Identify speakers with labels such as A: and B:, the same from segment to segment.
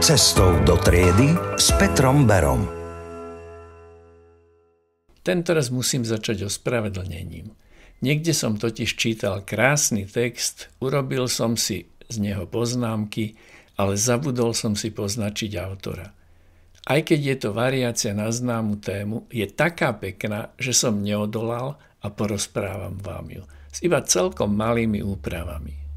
A: Cestou do triedy s Petrom Berom.
B: raz musím začať ospravedlnením. Niekde som totiž čítal krásny text, urobil som si z neho poznámky, ale zabudol som si poznačiť autora. Aj keď je to variácia na známu tému, je taká pekná, že som neodolal a porozprávam vám ju. S iba celkom malými úpravami.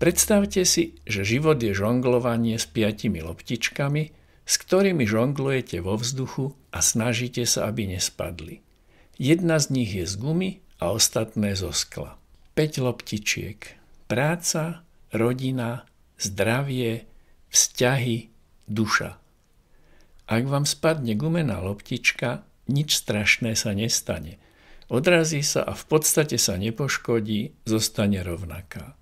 B: Predstavte si, že život je žonglovanie s piatimi loptičkami, s ktorými žonglujete vo vzduchu a snažíte sa, aby nespadli. Jedna z nich je z gumy a ostatné zo skla. 5 loptičiek. Práca, rodina, zdravie, vzťahy, duša. Ak vám spadne gumená loptička, nič strašné sa nestane. Odrazí sa a v podstate sa nepoškodí, zostane rovnaká.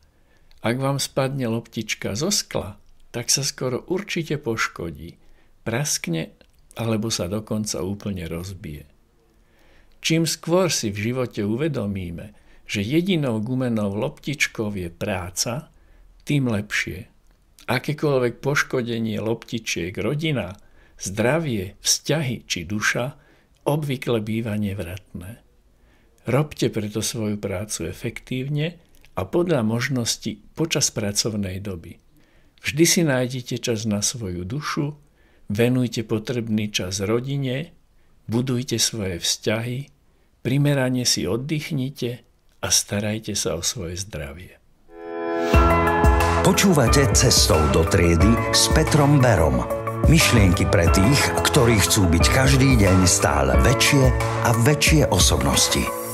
B: Ak vám spadne loptička zo skla, tak sa skoro určite poškodí, praskne alebo sa dokonca úplne rozbije. Čím skôr si v živote uvedomíme, že jedinou gumenou loptičkou je práca, tým lepšie. Akékoľvek poškodenie loptičiek rodina, zdravie, vzťahy či duša obvykle býva nevratné. Robte preto svoju prácu efektívne, a podľa možnosti počas pracovnej doby. Vždy si nájdete čas na svoju dušu, venujte potrebný čas rodine, budujte svoje vzťahy, primerane si oddychnite a starajte sa o svoje zdravie.
A: Počúvate cestou do triedy s Petrom Berom. Myšlienky pre tých, ktorí chcú byť každý deň stále väčšie a väčšie osobnosti.